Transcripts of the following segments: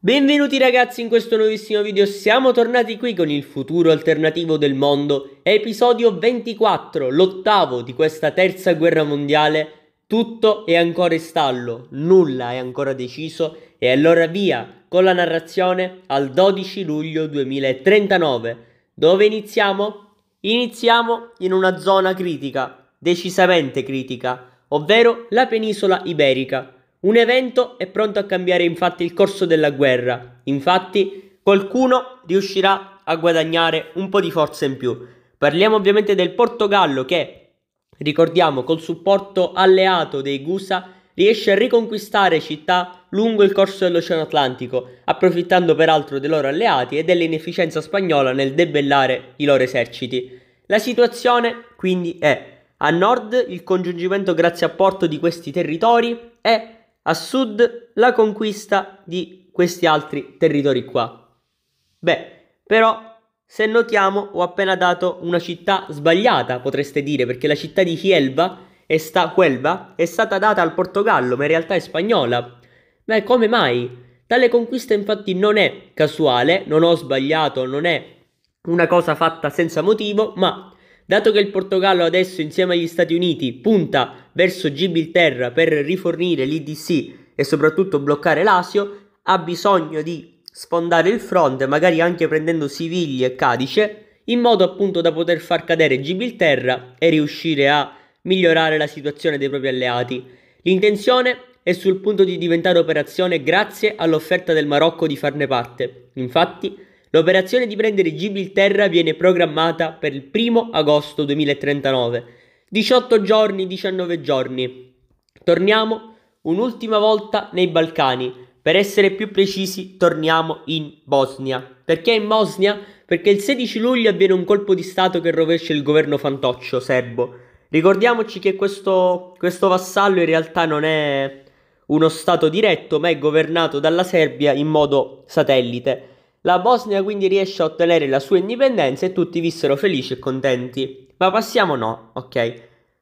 Benvenuti ragazzi in questo nuovissimo video, siamo tornati qui con il futuro alternativo del mondo, episodio 24, l'ottavo di questa terza guerra mondiale, tutto è ancora in stallo, nulla è ancora deciso e allora via con la narrazione al 12 luglio 2039, dove iniziamo? Iniziamo in una zona critica, decisamente critica, ovvero la penisola iberica. Un evento è pronto a cambiare infatti il corso della guerra, infatti qualcuno riuscirà a guadagnare un po' di forza in più. Parliamo ovviamente del Portogallo che, ricordiamo, col supporto alleato dei Gusa riesce a riconquistare città lungo il corso dell'Oceano Atlantico, approfittando peraltro dei loro alleati e dell'inefficienza spagnola nel debellare i loro eserciti. La situazione quindi è a nord il congiungimento grazie a porto di questi territori e a sud la conquista di questi altri territori qua. Beh, però se notiamo ho appena dato una città sbagliata, potreste dire, perché la città di Chielva è, sta- Huelva, è stata data al Portogallo, ma in realtà è spagnola. Beh, come mai? Tale conquista infatti non è casuale, non ho sbagliato, non è una cosa fatta senza motivo, ma Dato che il Portogallo adesso insieme agli Stati Uniti punta verso Gibilterra per rifornire l'IDC e soprattutto bloccare l'Asio, ha bisogno di sfondare il fronte, magari anche prendendo Siviglia e Cadice, in modo appunto da poter far cadere Gibilterra e riuscire a migliorare la situazione dei propri alleati. L'intenzione è sul punto di diventare operazione grazie all'offerta del Marocco di farne parte. Infatti, L'operazione di prendere Gibilterra viene programmata per il 1 agosto 2039. 18 giorni, 19 giorni. Torniamo un'ultima volta nei Balcani. Per essere più precisi, torniamo in Bosnia. Perché in Bosnia? Perché il 16 luglio avviene un colpo di Stato che rovescia il governo fantoccio serbo. Ricordiamoci che questo, questo vassallo in realtà non è uno Stato diretto, ma è governato dalla Serbia in modo satellite. La Bosnia quindi riesce a ottenere la sua indipendenza e tutti vissero felici e contenti. Ma passiamo no, ok?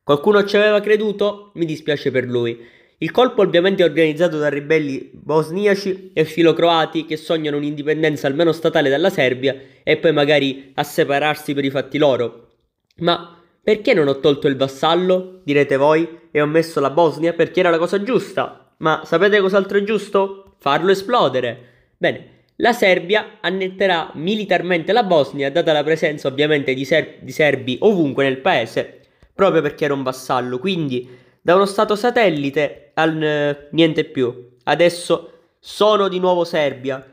Qualcuno ci aveva creduto? Mi dispiace per lui. Il colpo ovviamente è organizzato da ribelli bosniaci e filocroati che sognano un'indipendenza almeno statale dalla Serbia e poi magari a separarsi per i fatti loro. Ma perché non ho tolto il vassallo, direte voi, e ho messo la Bosnia perché era la cosa giusta? Ma sapete cos'altro è giusto? Farlo esplodere. Bene, la Serbia annetterà militarmente la Bosnia, data la presenza ovviamente di, ser- di serbi ovunque nel paese, proprio perché era un vassallo. Quindi, da uno stato satellite al eh, niente più. Adesso sono di nuovo Serbia,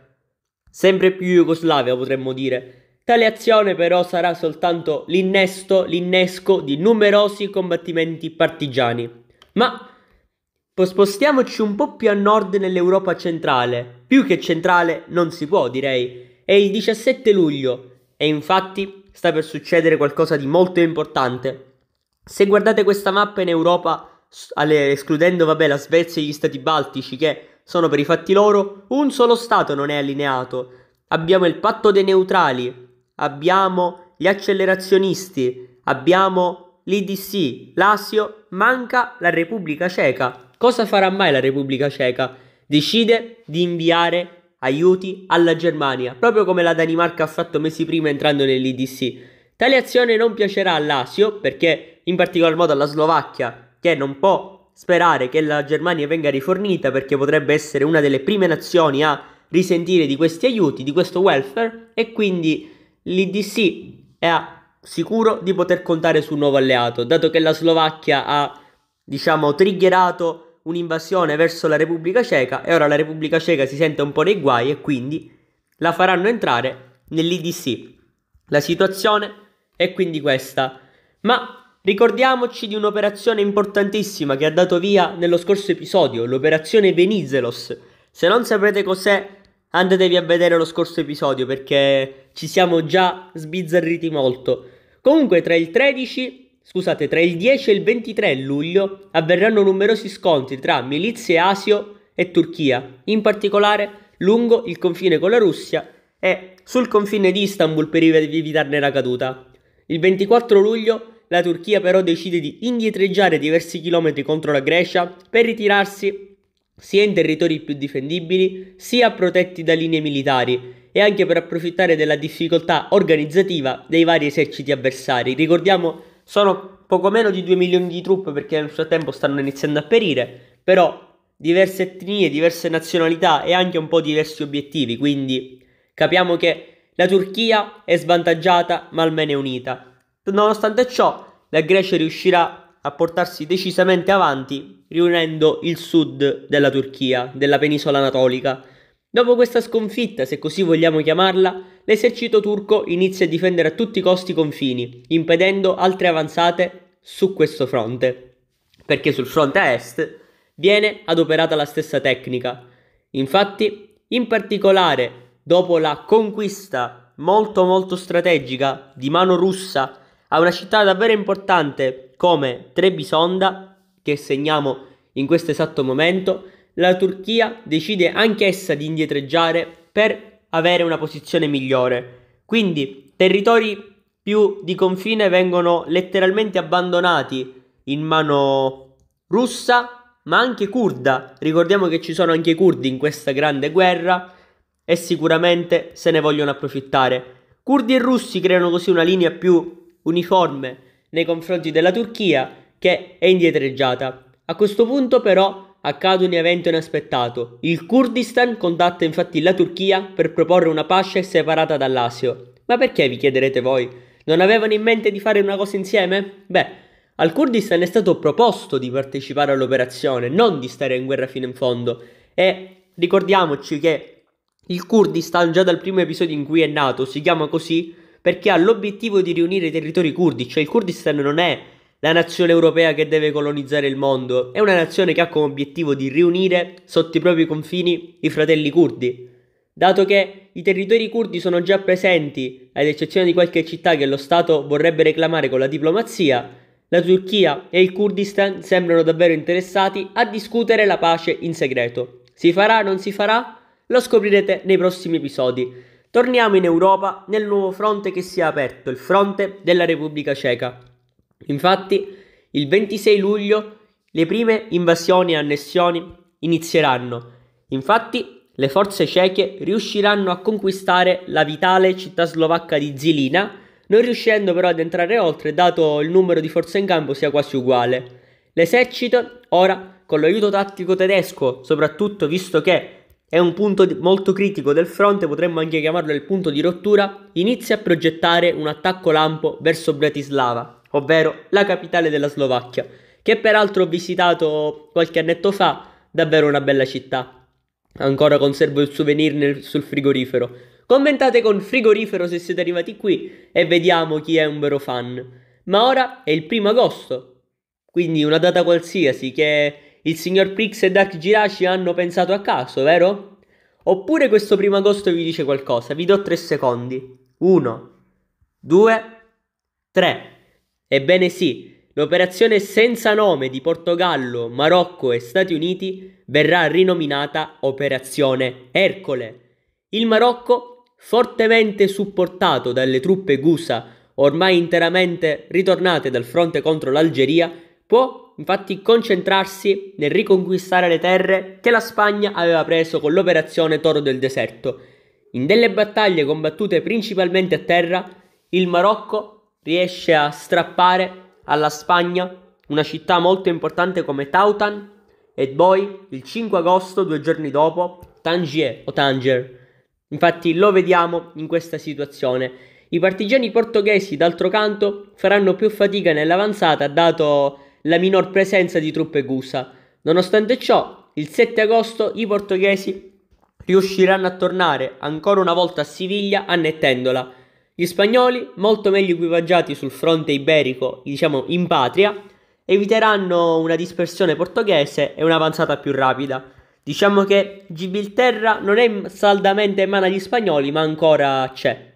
sempre più Jugoslavia potremmo dire. Tale azione però sarà soltanto l'innesto, l'innesco di numerosi combattimenti partigiani. Ma spostiamoci un po' più a nord nell'Europa centrale, più che centrale non si può, direi. È il 17 luglio e infatti sta per succedere qualcosa di molto importante. Se guardate questa mappa in Europa, escludendo vabbè, la Svezia e gli stati baltici che sono per i fatti loro, un solo stato non è allineato. Abbiamo il patto dei neutrali, abbiamo gli accelerazionisti, abbiamo l'IDC, l'Asio, manca la Repubblica Ceca. Cosa farà mai la Repubblica Ceca? decide di inviare aiuti alla Germania, proprio come la Danimarca ha fatto mesi prima entrando nell'IDC. Tale azione non piacerà all'Asio, perché in particolar modo alla Slovacchia, che non può sperare che la Germania venga rifornita, perché potrebbe essere una delle prime nazioni a risentire di questi aiuti, di questo welfare, e quindi l'IDC è sicuro di poter contare su un nuovo alleato, dato che la Slovacchia ha, diciamo, triggerato un'invasione verso la Repubblica Ceca e ora la Repubblica Ceca si sente un po' nei guai e quindi la faranno entrare nell'IDC. La situazione è quindi questa. Ma ricordiamoci di un'operazione importantissima che ha dato via nello scorso episodio, l'operazione Venizelos. Se non sapete cos'è, andatevi a vedere lo scorso episodio perché ci siamo già sbizzarriti molto. Comunque tra il 13 scusate, tra il 10 e il 23 luglio avverranno numerosi scontri tra milizie asio e Turchia, in particolare lungo il confine con la Russia e sul confine di Istanbul per evitarne la caduta. Il 24 luglio la Turchia però decide di indietreggiare diversi chilometri contro la Grecia per ritirarsi sia in territori più difendibili, sia protetti da linee militari e anche per approfittare della difficoltà organizzativa dei vari eserciti avversari. Ricordiamo sono poco meno di 2 milioni di truppe perché nel frattempo stanno iniziando a perire, però diverse etnie, diverse nazionalità e anche un po' diversi obiettivi, quindi capiamo che la Turchia è svantaggiata ma almeno è unita. Nonostante ciò, la Grecia riuscirà a portarsi decisamente avanti riunendo il sud della Turchia, della penisola anatolica, Dopo questa sconfitta, se così vogliamo chiamarla, l'esercito turco inizia a difendere a tutti i costi i confini, impedendo altre avanzate su questo fronte. Perché sul fronte a est viene adoperata la stessa tecnica. Infatti, in particolare, dopo la conquista molto molto strategica di mano russa a una città davvero importante come Trebisonda, che segniamo in questo esatto momento, la Turchia decide anch'essa di indietreggiare per avere una posizione migliore. Quindi territori più di confine vengono letteralmente abbandonati in mano russa, ma anche curda. Ricordiamo che ci sono anche i curdi in questa grande guerra e sicuramente se ne vogliono approfittare. Curdi e russi creano così una linea più uniforme nei confronti della Turchia che è indietreggiata. A questo punto però accade un evento inaspettato. Il Kurdistan contatta infatti la Turchia per proporre una pace separata dall'Asio. Ma perché vi chiederete voi? Non avevano in mente di fare una cosa insieme? Beh, al Kurdistan è stato proposto di partecipare all'operazione, non di stare in guerra fino in fondo. E ricordiamoci che il Kurdistan già dal primo episodio in cui è nato si chiama così perché ha l'obiettivo di riunire i territori kurdi, cioè il Kurdistan non è la nazione europea che deve colonizzare il mondo, è una nazione che ha come obiettivo di riunire sotto i propri confini i fratelli curdi, dato che i territori curdi sono già presenti, ad eccezione di qualche città che lo Stato vorrebbe reclamare con la diplomazia, la Turchia e il Kurdistan sembrano davvero interessati a discutere la pace in segreto. Si farà o non si farà? Lo scoprirete nei prossimi episodi. Torniamo in Europa nel nuovo fronte che si è aperto, il fronte della Repubblica Ceca. Infatti, il 26 luglio le prime invasioni e annessioni inizieranno. Infatti, le forze ceche riusciranno a conquistare la vitale città slovacca di Zilina, non riuscendo però ad entrare oltre, dato il numero di forze in campo sia quasi uguale. L'esercito, ora, con l'aiuto tattico tedesco, soprattutto visto che è un punto molto critico del fronte, potremmo anche chiamarlo il punto di rottura, inizia a progettare un attacco lampo verso Bratislava ovvero la capitale della Slovacchia, che peraltro ho visitato qualche annetto fa, davvero una bella città. Ancora conservo il souvenir nel, sul frigorifero. Commentate con frigorifero se siete arrivati qui e vediamo chi è un vero fan. Ma ora è il primo agosto, quindi una data qualsiasi che il signor Prix e Dark Giraci hanno pensato a caso, vero? Oppure questo primo agosto vi dice qualcosa? Vi do tre secondi. Uno, due, tre. Ebbene sì, l'operazione senza nome di Portogallo, Marocco e Stati Uniti verrà rinominata Operazione Ercole. Il Marocco, fortemente supportato dalle truppe Gusa, ormai interamente ritornate dal fronte contro l'Algeria, può infatti concentrarsi nel riconquistare le terre che la Spagna aveva preso con l'operazione Toro del Deserto. In delle battaglie combattute principalmente a terra, il Marocco riesce a strappare alla Spagna una città molto importante come Tautan e poi il 5 agosto, due giorni dopo, Tangier o Tanger. Infatti lo vediamo in questa situazione. I partigiani portoghesi, d'altro canto, faranno più fatica nell'avanzata dato la minor presenza di truppe gusa. Nonostante ciò, il 7 agosto i portoghesi riusciranno a tornare ancora una volta a Siviglia annettendola gli spagnoli, molto meglio equipaggiati sul fronte iberico, diciamo in patria, eviteranno una dispersione portoghese e un'avanzata più rapida. Diciamo che Gibilterra non è saldamente in mano agli spagnoli, ma ancora c'è.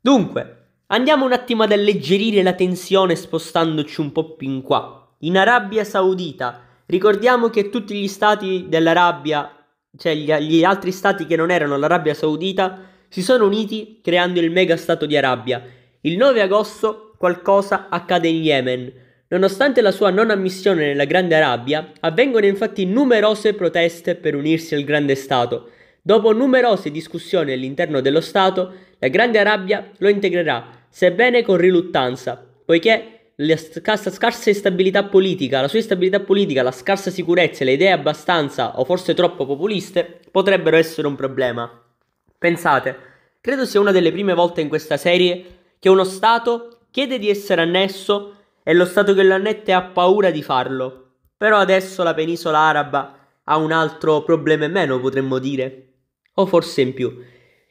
Dunque, andiamo un attimo ad alleggerire la tensione spostandoci un po' più in qua. In Arabia Saudita, ricordiamo che tutti gli stati dell'Arabia, cioè gli, gli altri stati che non erano l'Arabia Saudita, si sono uniti creando il mega Stato di Arabia. Il 9 agosto qualcosa accade in Yemen. Nonostante la sua non ammissione nella Grande Arabia, avvengono infatti numerose proteste per unirsi al Grande Stato. Dopo numerose discussioni all'interno dello Stato, la Grande Arabia lo integrerà, sebbene con riluttanza, poiché la scarsa, scarsa stabilità politica, la sua instabilità politica, la scarsa sicurezza e le idee abbastanza o forse troppo populiste potrebbero essere un problema. Pensate, credo sia una delle prime volte in questa serie che uno Stato chiede di essere annesso e lo Stato che lo annette ha paura di farlo. Però adesso la penisola araba ha un altro problema in meno, potremmo dire. O forse in più.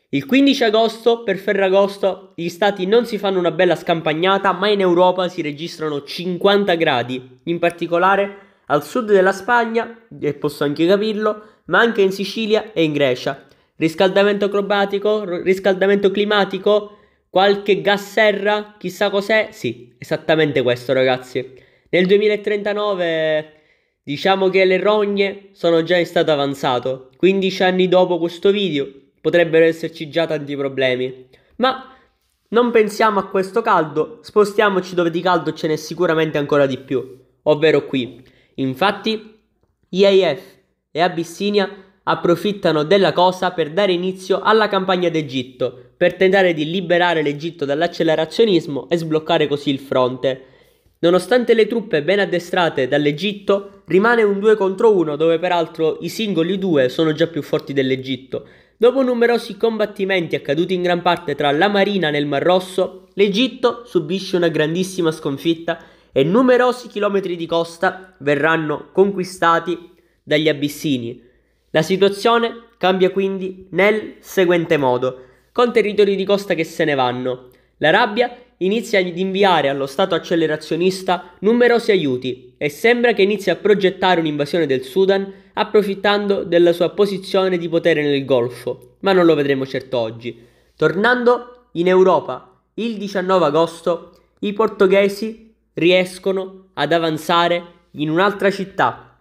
Il 15 agosto, per Ferragosto, gli stati non si fanno una bella scampagnata, ma in Europa si registrano 50 gradi, in particolare al sud della Spagna, e posso anche capirlo, ma anche in Sicilia e in Grecia. Riscaldamento acrobatico? Riscaldamento climatico? Qualche gas serra? Chissà cos'è? Sì, esattamente questo ragazzi. Nel 2039 diciamo che le rogne sono già in stato avanzato. 15 anni dopo questo video potrebbero esserci già tanti problemi. Ma non pensiamo a questo caldo, spostiamoci dove di caldo ce n'è sicuramente ancora di più, ovvero qui. Infatti, IAF e Abissinia approfittano della cosa per dare inizio alla campagna d'Egitto, per tentare di liberare l'Egitto dall'accelerazionismo e sbloccare così il fronte. Nonostante le truppe ben addestrate dall'Egitto, rimane un 2 contro 1 dove peraltro i singoli due sono già più forti dell'Egitto. Dopo numerosi combattimenti accaduti in gran parte tra la marina nel Mar Rosso, l'Egitto subisce una grandissima sconfitta e numerosi chilometri di costa verranno conquistati dagli abissini. La situazione cambia quindi nel seguente modo, con territori di costa che se ne vanno. L'Arabia inizia ad inviare allo Stato accelerazionista numerosi aiuti e sembra che inizi a progettare un'invasione del Sudan approfittando della sua posizione di potere nel Golfo, ma non lo vedremo certo oggi. Tornando in Europa, il 19 agosto i portoghesi riescono ad avanzare in un'altra città,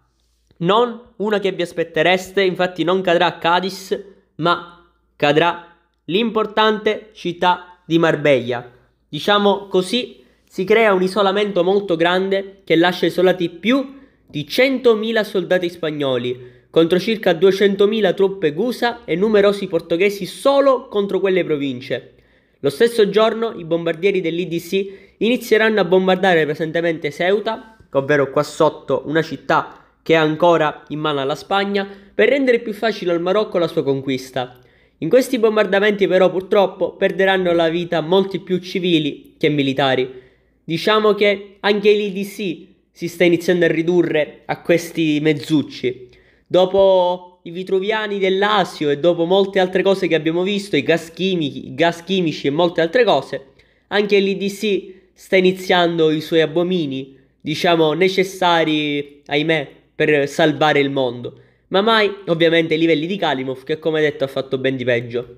non una che vi aspettereste, infatti non cadrà Cadiz, ma cadrà l'importante città di Marbella. Diciamo così, si crea un isolamento molto grande che lascia isolati più di 100.000 soldati spagnoli contro circa 200.000 truppe gusa e numerosi portoghesi solo contro quelle province. Lo stesso giorno i bombardieri dell'IDC inizieranno a bombardare presentemente Ceuta, ovvero qua sotto una città che è ancora in mano alla Spagna, per rendere più facile al Marocco la sua conquista. In questi bombardamenti però purtroppo perderanno la vita molti più civili che militari. Diciamo che anche l'IDC si sta iniziando a ridurre a questi mezzucci. Dopo i vitruviani dell'Asio e dopo molte altre cose che abbiamo visto, i gas chimici, i gas chimici e molte altre cose, anche l'IDC sta iniziando i suoi abomini, diciamo necessari, ahimè, per salvare il mondo, ma mai ovviamente ai livelli di Kalimov che come detto ha fatto ben di peggio.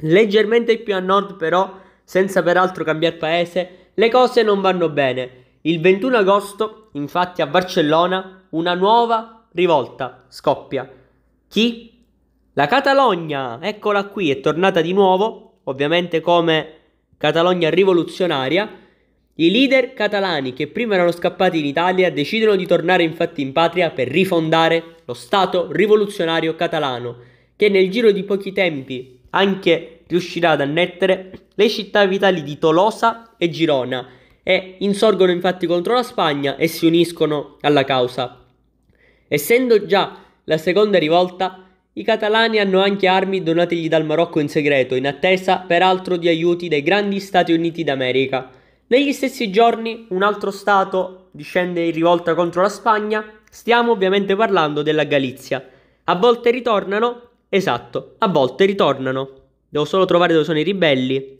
Leggermente più a nord però, senza peraltro cambiare paese, le cose non vanno bene. Il 21 agosto, infatti a Barcellona, una nuova rivolta scoppia. Chi? La Catalogna, eccola qui, è tornata di nuovo, ovviamente come Catalogna rivoluzionaria, i leader catalani che prima erano scappati in Italia decidono di tornare infatti in patria per rifondare lo Stato rivoluzionario catalano, che nel giro di pochi tempi anche riuscirà ad annettere le città vitali di Tolosa e Girona e insorgono infatti contro la Spagna e si uniscono alla causa. Essendo già la seconda rivolta, i catalani hanno anche armi donategli dal Marocco in segreto, in attesa peraltro di aiuti dai grandi Stati Uniti d'America negli stessi giorni un altro Stato discende in rivolta contro la Spagna, stiamo ovviamente parlando della Galizia. A volte ritornano, esatto, a volte ritornano. Devo solo trovare dove sono i ribelli.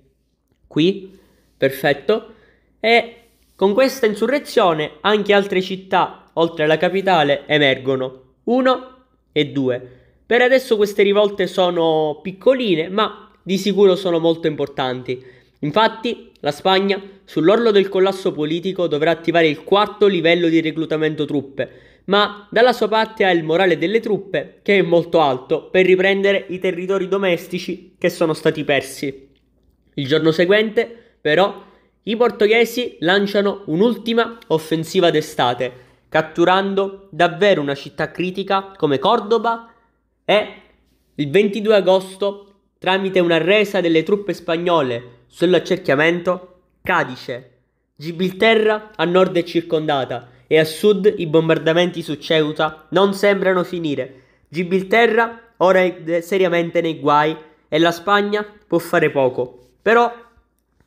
Qui, perfetto. E con questa insurrezione anche altre città, oltre alla capitale, emergono. Uno e due. Per adesso queste rivolte sono piccoline, ma di sicuro sono molto importanti. Infatti, la Spagna, sull'orlo del collasso politico, dovrà attivare il quarto livello di reclutamento truppe, ma dalla sua parte ha il morale delle truppe, che è molto alto, per riprendere i territori domestici che sono stati persi. Il giorno seguente, però, i portoghesi lanciano un'ultima offensiva d'estate, catturando davvero una città critica come Cordoba e il 22 agosto, tramite una resa delle truppe spagnole sull'accerchiamento, Cadice. Gibilterra a nord è circondata e a sud i bombardamenti su Ceuta non sembrano finire. Gibilterra ora è seriamente nei guai e la Spagna può fare poco. Però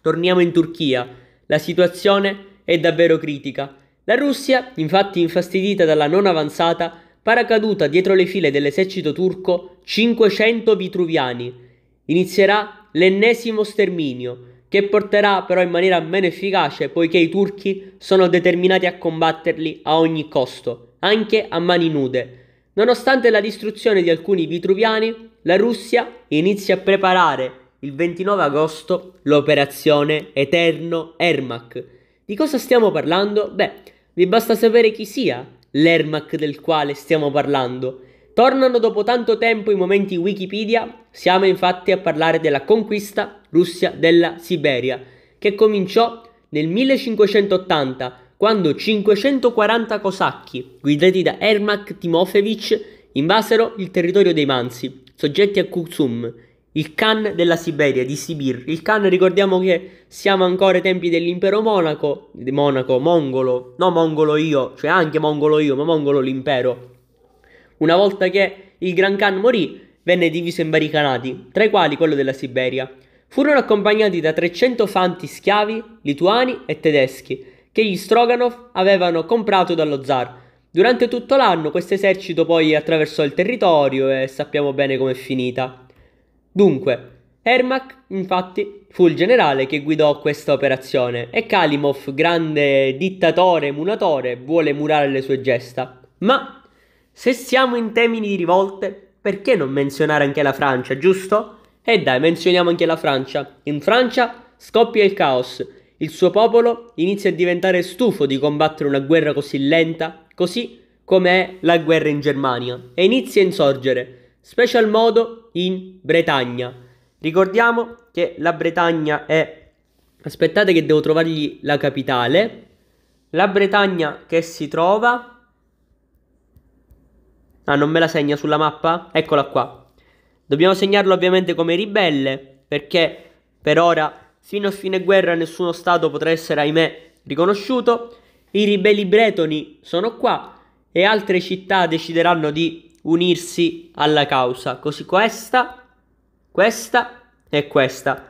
torniamo in Turchia. La situazione è davvero critica. La Russia, infatti infastidita dalla non avanzata, paracaduta dietro le file dell'esercito turco 500 vitruviani. Inizierà l'ennesimo sterminio, che porterà però in maniera meno efficace poiché i turchi sono determinati a combatterli a ogni costo, anche a mani nude. Nonostante la distruzione di alcuni vitruviani, la Russia inizia a preparare il 29 agosto l'operazione Eterno Ermac. Di cosa stiamo parlando? Beh, vi basta sapere chi sia l'Ermac del quale stiamo parlando. Tornano dopo tanto tempo i momenti Wikipedia, siamo infatti a parlare della conquista russa della Siberia, che cominciò nel 1580 quando 540 cosacchi, guidati da Ermak Timofevich, invasero il territorio dei Mansi, soggetti a Kuksum, il Khan della Siberia, di Sibir. Il Khan, ricordiamo che siamo ancora ai tempi dell'impero monaco, monaco, mongolo, no mongolo io, cioè anche mongolo io, ma mongolo l'impero, una volta che il Gran Khan morì, venne diviso in vari canati, tra i quali quello della Siberia. Furono accompagnati da 300 fanti schiavi, lituani e tedeschi, che gli Stroganov avevano comprato dallo zar. Durante tutto l'anno questo esercito poi attraversò il territorio e sappiamo bene com'è finita. Dunque, Ermak, infatti, fu il generale che guidò questa operazione e Kalimov, grande dittatore e muratore, vuole murare le sue gesta. Ma se siamo in termini di rivolte, perché non menzionare anche la Francia, giusto? E eh dai, menzioniamo anche la Francia. In Francia scoppia il caos. Il suo popolo inizia a diventare stufo di combattere una guerra così lenta, così come è la guerra in Germania, e inizia a insorgere, special modo in Bretagna. Ricordiamo che la Bretagna è... Aspettate che devo trovargli la capitale. La Bretagna che si trova Ah, non me la segna sulla mappa? Eccola qua. Dobbiamo segnarlo ovviamente come ribelle, perché per ora, fino a fine guerra, nessuno Stato potrà essere, ahimè, riconosciuto. I ribelli bretoni sono qua e altre città decideranno di unirsi alla causa. Così questa, questa e questa.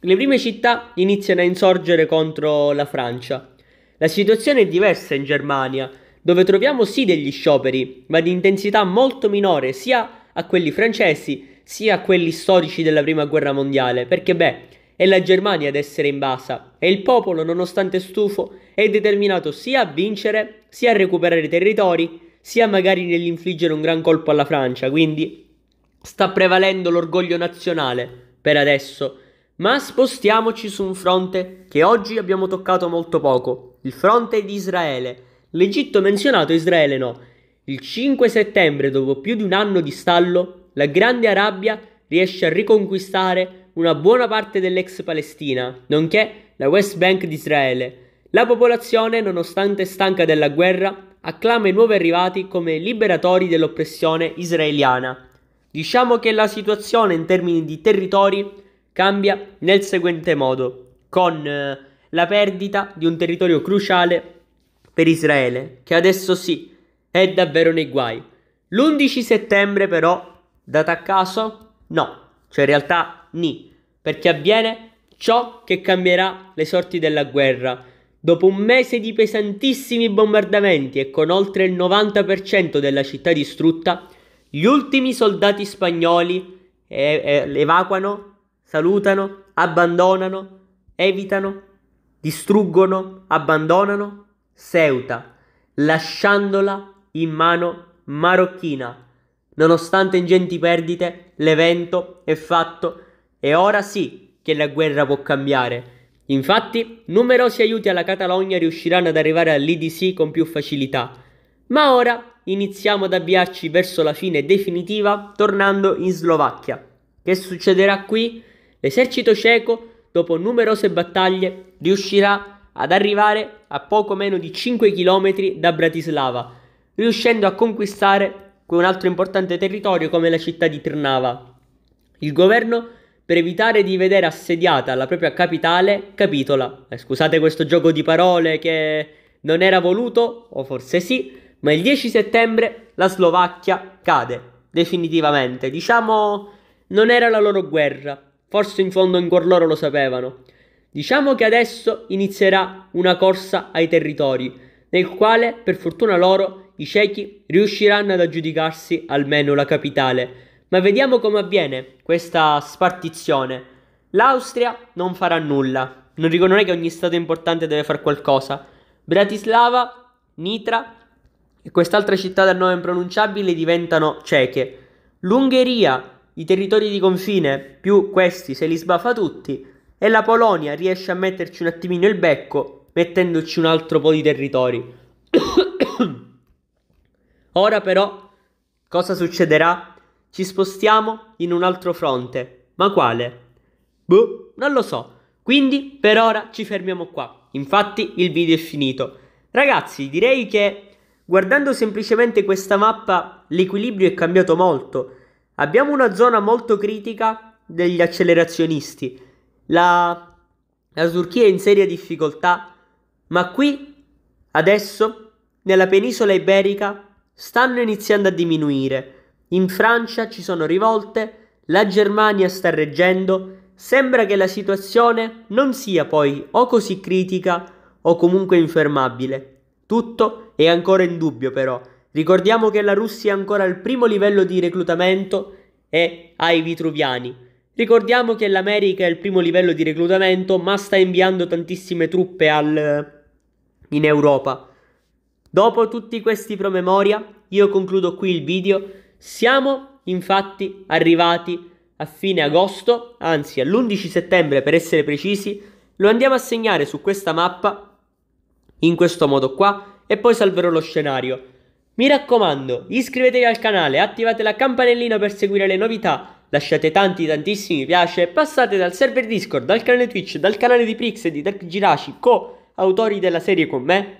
Le prime città iniziano a insorgere contro la Francia. La situazione è diversa in Germania dove troviamo sì degli scioperi, ma di intensità molto minore sia a quelli francesi sia a quelli storici della Prima Guerra Mondiale, perché beh, è la Germania ad essere invasa e il popolo, nonostante stufo, è determinato sia a vincere, sia a recuperare territori, sia magari nell'infliggere un gran colpo alla Francia, quindi sta prevalendo l'orgoglio nazionale per adesso. Ma spostiamoci su un fronte che oggi abbiamo toccato molto poco, il fronte di Israele L'Egitto menzionato e Israele no. Il 5 settembre, dopo più di un anno di stallo, la Grande Arabia riesce a riconquistare una buona parte dell'ex Palestina, nonché la West Bank di Israele. La popolazione, nonostante stanca della guerra, acclama i nuovi arrivati come liberatori dell'oppressione israeliana. Diciamo che la situazione in termini di territori cambia nel seguente modo, con eh, la perdita di un territorio cruciale per Israele, che adesso sì, è davvero nei guai. L'11 settembre però, data a caso, no, cioè in realtà ni, perché avviene ciò che cambierà le sorti della guerra. Dopo un mese di pesantissimi bombardamenti e con oltre il 90% della città distrutta, gli ultimi soldati spagnoli eh, eh, evacuano, salutano, abbandonano, evitano, distruggono, abbandonano Ceuta, lasciandola in mano marocchina. Nonostante ingenti perdite, l'evento è fatto e ora sì che la guerra può cambiare. Infatti, numerosi aiuti alla Catalogna riusciranno ad arrivare all'IDC con più facilità. Ma ora iniziamo ad avviarci verso la fine definitiva tornando in Slovacchia. Che succederà qui? L'esercito ceco, dopo numerose battaglie, riuscirà a ad arrivare a poco meno di 5 km da Bratislava, riuscendo a conquistare un altro importante territorio come la città di Trnava. Il governo, per evitare di vedere assediata la propria capitale, capitola. Eh, scusate questo gioco di parole che non era voluto, o forse sì, ma il 10 settembre la Slovacchia cade, definitivamente. Diciamo, non era la loro guerra, forse in fondo in cuor loro lo sapevano. Diciamo che adesso inizierà una corsa ai territori, nel quale, per fortuna loro, i ciechi riusciranno ad aggiudicarsi almeno la capitale. Ma vediamo come avviene questa spartizione. L'Austria non farà nulla, non riconosce che ogni stato importante deve fare qualcosa. Bratislava, Nitra e quest'altra città dal nome impronunciabile diventano ceche. L'Ungheria, i territori di confine, più questi se li sbaffa tutti, e la Polonia riesce a metterci un attimino il becco mettendoci un altro po' di territori. Ora però cosa succederà? Ci spostiamo in un altro fronte, ma quale? Boh, non lo so. Quindi per ora ci fermiamo qua. Infatti il video è finito. Ragazzi, direi che guardando semplicemente questa mappa l'equilibrio è cambiato molto. Abbiamo una zona molto critica degli accelerazionisti la, la Turchia è in seria difficoltà, ma qui, adesso, nella penisola iberica, stanno iniziando a diminuire. In Francia ci sono rivolte, la Germania sta reggendo, sembra che la situazione non sia poi o così critica o comunque infermabile. Tutto è ancora in dubbio però. Ricordiamo che la Russia è ancora al primo livello di reclutamento e ha i vitruviani. Ricordiamo che l'America è il primo livello di reclutamento, ma sta inviando tantissime truppe al... in Europa. Dopo tutti questi promemoria, io concludo qui il video. Siamo infatti arrivati a fine agosto, anzi all'11 settembre per essere precisi, lo andiamo a segnare su questa mappa, in questo modo qua, e poi salverò lo scenario. Mi raccomando, iscrivetevi al canale, attivate la campanellina per seguire le novità, lasciate tanti tantissimi piace, passate dal server Discord, dal canale Twitch, dal canale di Prix e di Dark Giraci, co-autori della serie con me.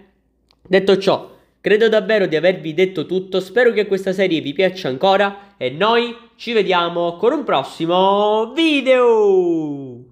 Detto ciò, credo davvero di avervi detto tutto, spero che questa serie vi piaccia ancora e noi ci vediamo con un prossimo video!